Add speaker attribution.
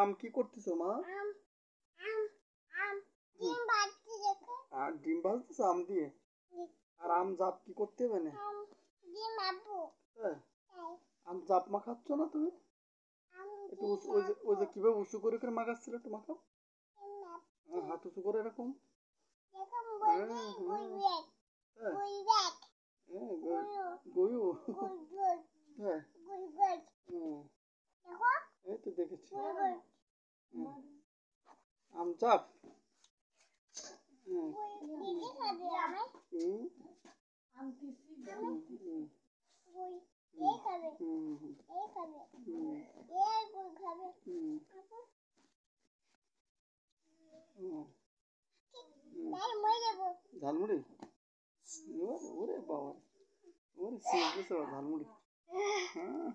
Speaker 1: আম কি করতেছো মা আর ডিম বাজতেছ আম দিয়ে আর আম জাপ কি করতে হবে না হ্যাঁ। আম জাপ মাখাচ্ছ না তুমি
Speaker 2: একটু
Speaker 3: ওই যে ওই যে কিভাবে উঁচু করে করে মাখাচ্ছিল একটু মাখাও
Speaker 2: হ্যাঁ,
Speaker 3: হাত উঁচু করে এরকম
Speaker 2: হ্যাঁ হ্যাঁ, হ্যাঁ। গয়ু
Speaker 4: তো দেখেছি
Speaker 5: থামস
Speaker 4: আপ আচ্ছা।
Speaker 6: ঝালমুড়ি ওরে বাবা
Speaker 7: ওরে সিজে ঝালমুড়ি হ্যাঁ, হ্যাঁ।